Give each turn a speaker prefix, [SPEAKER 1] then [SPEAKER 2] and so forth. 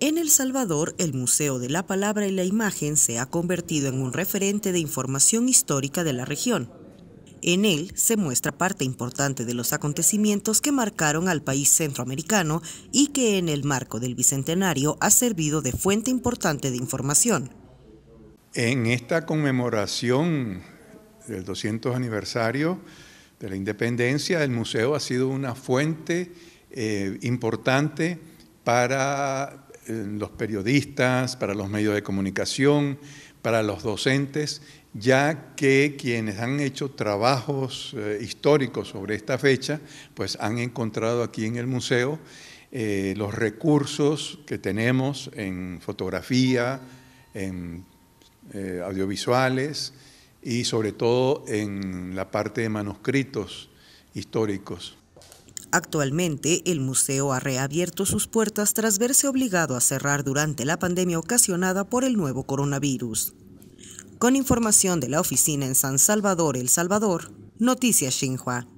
[SPEAKER 1] En El Salvador, el Museo de la Palabra y la Imagen se ha convertido en un referente de información histórica de la región. En él se muestra parte importante de los acontecimientos que marcaron al país centroamericano y que en el marco del Bicentenario ha servido de fuente importante de información.
[SPEAKER 2] En esta conmemoración del 200 aniversario de la independencia, el museo ha sido una fuente eh, importante para los periodistas, para los medios de comunicación, para los docentes, ya que quienes han hecho trabajos eh, históricos sobre esta fecha, pues han encontrado aquí en el museo eh, los recursos que tenemos en fotografía, en eh, audiovisuales y sobre todo en la parte de manuscritos históricos.
[SPEAKER 1] Actualmente, el museo ha reabierto sus puertas tras verse obligado a cerrar durante la pandemia ocasionada por el nuevo coronavirus. Con información de la oficina en San Salvador, El Salvador, Noticias Xinhua.